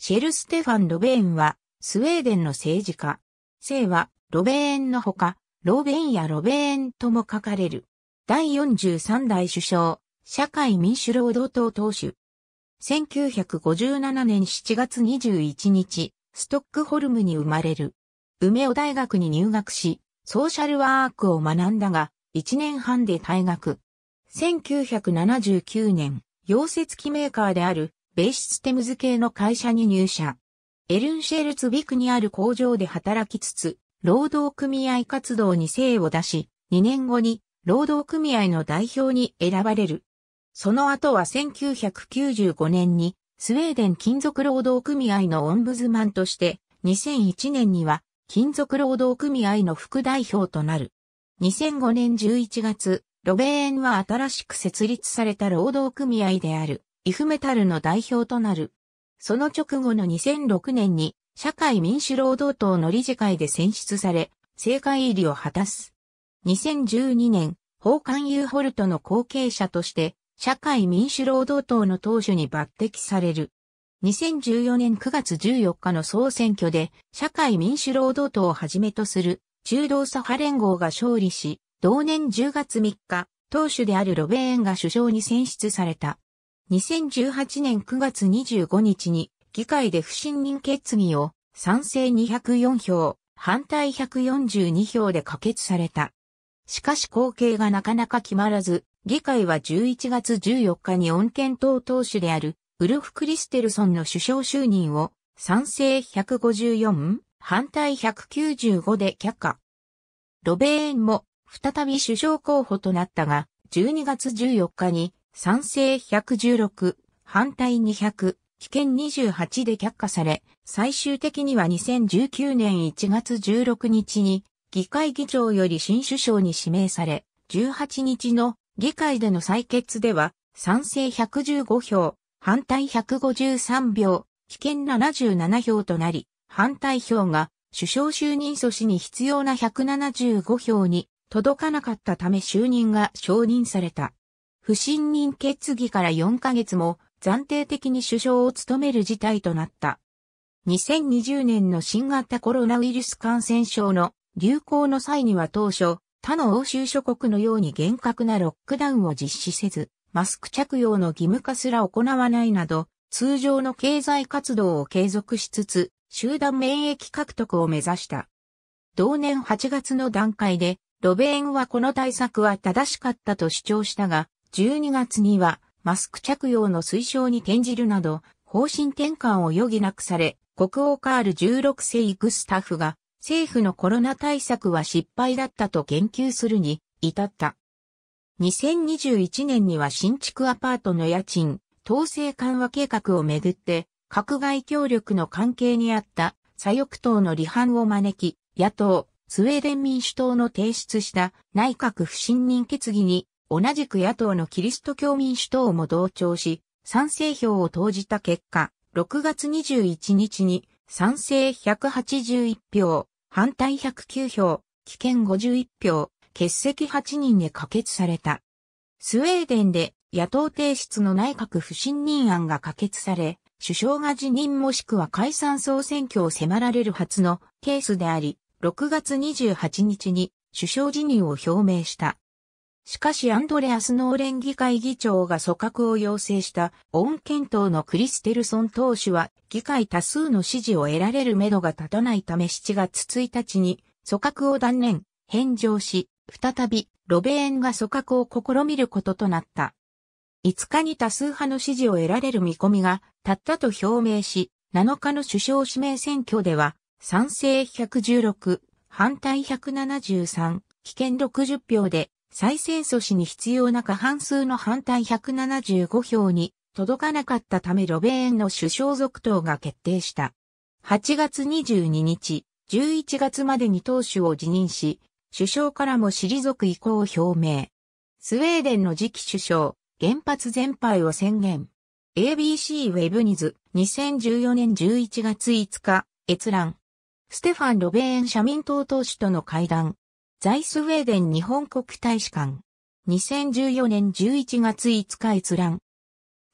シェル・ステファン・ロベーンは、スウェーデンの政治家。姓は、ロベーンのほか、ローンやロベーンとも書かれる。第43代首相、社会民主労働党党首。1957年7月21日、ストックホルムに生まれる。梅尾大学に入学し、ソーシャルワークを学んだが、1年半で退学。1979年、溶接機メーカーであるベーシステムズ系の会社に入社。エルンシェルツビクにある工場で働きつつ、労働組合活動に精を出し、2年後に労働組合の代表に選ばれる。その後は1995年にスウェーデン金属労働組合のオンブズマンとして、2001年には金属労働組合の副代表となる。2005年11月、ロベーンは新しく設立された労働組合であるイフメタルの代表となる。その直後の2006年に社会民主労働党の理事会で選出され、政界入りを果たす。2012年、法官ユーホルトの後継者として、社会民主労働党の党首に抜擢される。2014年9月14日の総選挙で、社会民主労働党をはじめとする中道左派連合が勝利し、同年10月3日、党首であるロベーンが首相に選出された。2018年9月25日に議会で不信任決議を賛成204票、反対142票で可決された。しかし後継がなかなか決まらず、議会は11月14日に恩健党党首であるウルフ・クリステルソンの首相就任を賛成154、反対195で却下。ロベーンも再び首相候補となったが、12月14日に賛成116、反対200、危険28で却下され、最終的には2019年1月16日に、議会議長より新首相に指名され、18日の議会での採決では、賛成115票、反対153票、危険77票となり、反対票が首相就任阻止に必要な175票に届かなかったため就任が承認された。不信任決議から4ヶ月も暫定的に首相を務める事態となった。2020年の新型コロナウイルス感染症の流行の際には当初、他の欧州諸国のように厳格なロックダウンを実施せず、マスク着用の義務化すら行わないなど、通常の経済活動を継続しつつ、集団免疫獲得を目指した。同年8月の段階で、ロベーンはこの対策は正しかったと主張したが、12月にはマスク着用の推奨に転じるなど、方針転換を余儀なくされ、国王カール16世イグスタッフが、政府のコロナ対策は失敗だったと言及するに至った。2021年には新築アパートの家賃、統制緩和計画をめぐって、閣外協力の関係にあった左翼党の離反を招き、野党、スウェーデン民主党の提出した内閣不信任決議に同じく野党のキリスト教民主党も同調し、賛成票を投じた結果、6月21日に賛成181票、反対109票、棄権51票、欠席8人で可決された。スウェーデンで野党提出の内閣不信任案が可決され、首相が辞任もしくは解散総選挙を迫られる初のケースであり、6月28日に首相辞任を表明した。しかしアンドレアスノーレン議会議長が組閣を要請したオン検討のクリステルソン党首は議会多数の支持を得られるめどが立たないため7月1日に組閣を断念、返上し、再びロベーンが組閣を試みることとなった。5日に多数派の支持を得られる見込みが立ったと表明し、7日の首相指名選挙では賛成116、反対173、危険60票で再選阻止に必要な過半数の反対175票に届かなかったためロベーンの首相続投が決定した。8月22日、11月までに党首を辞任し、首相からも退く意向を表明。スウェーデンの次期首相、原発全廃を宣言。ABC ウェブニズ、2014年11月5日、閲覧。ステファン・ロベーン社民党党首との会談。在スウェーデン日本国大使館。2014年11月5日閲覧。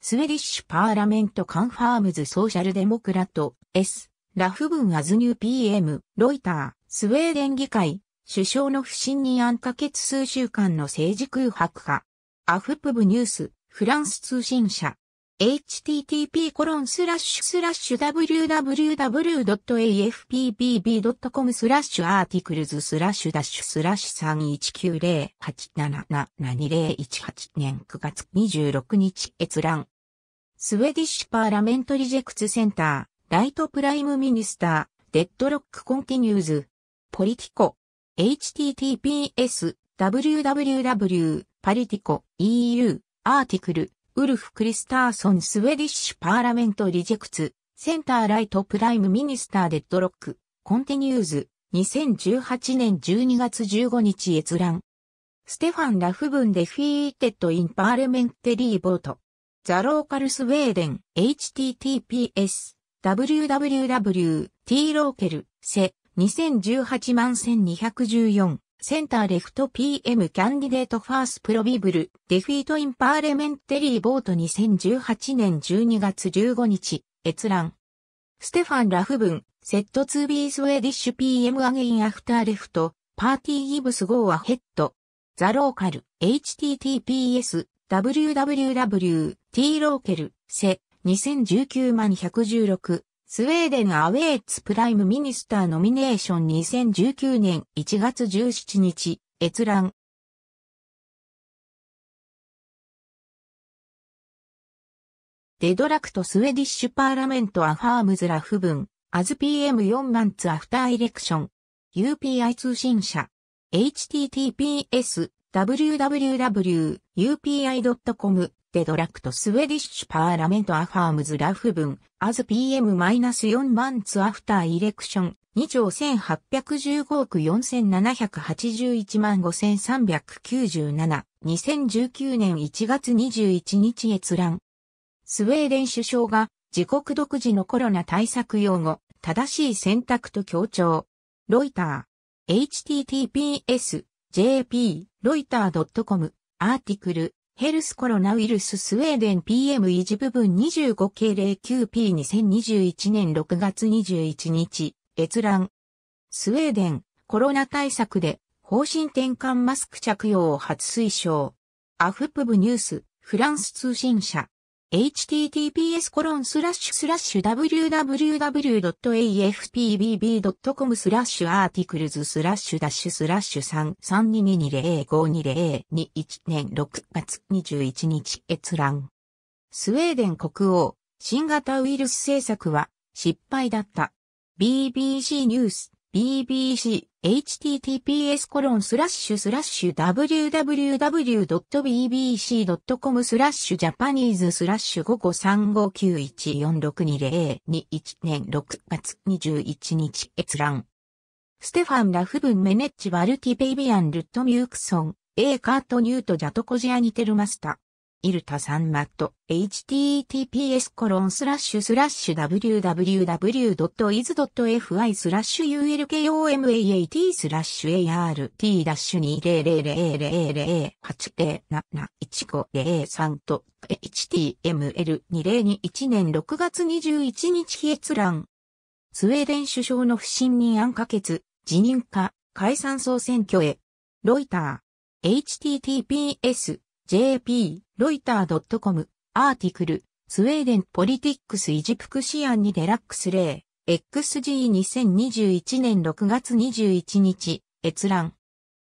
スウェディッシュパーラメントカンファームズソーシャルデモクラト S ラフブンアズニュー PM ロイタースウェーデン議会首相の不信任案可決数週間の政治空白化アフプブニュースフランス通信社 http://www.afpbb.com スラッシュアーティクルズスラッシュダッシュスラッシュ3190877018年9月26日閲覧。スウェディッシュパーラメントリジェクツセンター、ライトプライムミニスター、デッドロックコンティニューズ、ポリティコ、h t t p s w w w パリティコ e u アーティクルウルフ・クリスターソン・スウェディッシュ・パーラメント・リジェクツ、センター・ライト・プライム・ミニスター・デッド・ロック、コンティニューズ、2018年12月15日閲覧。ステファン・ラフブン・デフィーテッド・イン・パーレメンテリー・ボート。ザ・ローカル・スウェーデン、https、www、t ローケル、せ、2018万1214。センターレフト PM キャンディデートファースプロビブルデフィートインパーレメンテリーボート2018年12月15日閲覧ステファン・ラフブンセットツービースウェディッシュ PM アゲインアフターレフトパーティーギブスゴーアヘッドザローカル https www t ローケルセ2019万116スウェーデンアウェイツプライムミニスターノミネーション2019年1月17日、閲覧。デドラクトスウェディッシュパーラメントアファームズラフ文、アズ PM4 マンツアフターエレクション、UPI 通信社、https www.upi.com デドラクトスウェディッシュパーラメントアファームズラフ分、アズ PM-4 万ツアフターイレクション、2兆1815億4781万5397、2019年1月21日閲覧。スウェーデン首相が自国独自のコロナ対策用語、正しい選択と強調。ロイター、https, jp, ロイター .com、アーティクル、ヘルスコロナウイルススウェーデン PM 維持部分25系 09P2021 年6月21日、閲覧。スウェーデン、コロナ対策で、方針転換マスク着用を初推奨。アフプブニュース、フランス通信社。https コロンスラッシュスラッシュ www.afpbb.com スラッシュアーティクルズスラッシュダッシュスラッシュ33220520221年6月21日閲覧。スウェーデン国王、新型ウイルス政策は失敗だった。BBC ニュース、BBC https コロンスラッシュスラッシュ www.bbc.com スラッシュジャパニーズスラッシュ5535914620221年6月21日閲覧。ステファン・ラフブン・メネッチ・バルティ・ペイビアン・ルット・ミュークソン、A・ カート・ニュート・ジャトコジアニテルマスタ。イルタサンマット、https コロンスラッシュスラッシュ www.is.fi スラッシュ ulkomat スラッシュ a r t 2 0 0 0 0 8 0 7 1 5 0 3と html2021 年6月21日閲覧。スウェーデン首相の不信任案可決、辞任か、解散総選挙へ。ロイター。https, jp, ロイター .com、アーティクル、スウェーデンポリティックスイジプクシアンにデラックス例、XG2021 年6月21日、閲覧。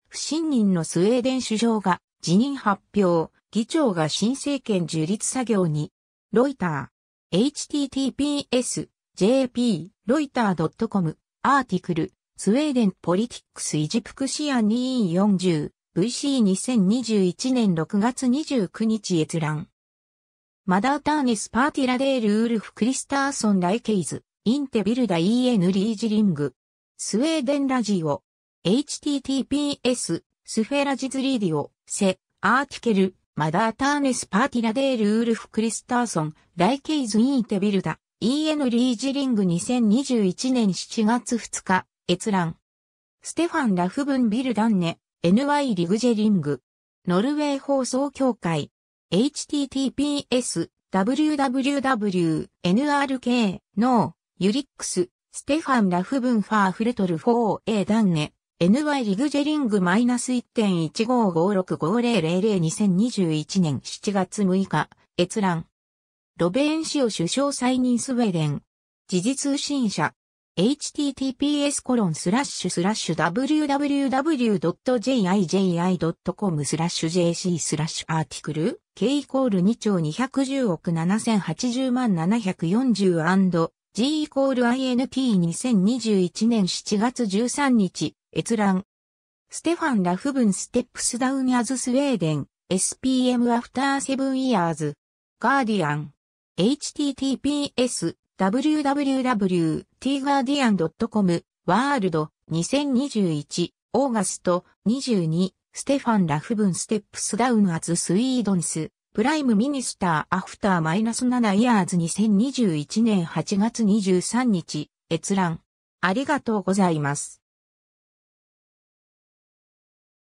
不信任のスウェーデン首相が辞任発表、議長が新政権樹立作業に、ロイター、https、jp、ロイター .com、アーティクル、スウェーデンポリティックスイジプクシアン240 VC2021 年6月29日閲覧。マダーターネスパーティラデールウルフ・クリスターソン・ライケイズ、インテビルダ EN リージリング。スウェーデンラジオ。https、スフェラジズリーディオ、セ、アーティケル、マダーターネスパーティラデールウルフ・クリスターソン、ライケイズ・インテビルダ、EN リージリング2021年7月2日、閲覧。ステファン・ラフブン・ビルダンネ、NY リグジェリング、ノルウェー放送協会、https www.nrk のユリックス、ステファン・ラフブンファー・フレトル 4A ンネ、NY リグジェリング -1.155650002021 年7月6日、閲覧。ロベーン氏を首相再任スウェーデン。時事通信社。https://www.jiji.com スラッシュ jc スラッシュアーティクル k イコール2兆210億7080万 740&g イコール int2021 年7月13日閲覧ステファン・ラフブン・ステップスダウン・アズ・スウェーデン SPM アフターセブンイヤーズガーディアン https www.tguardian.com ワールド2021オーガスト22ステファン・ラフブン・ステップスダウン・アズ・スイードンスプライム・ミニスター・アフター・マイナス7イヤーズ2021年8月23日閲覧ありがとうございます。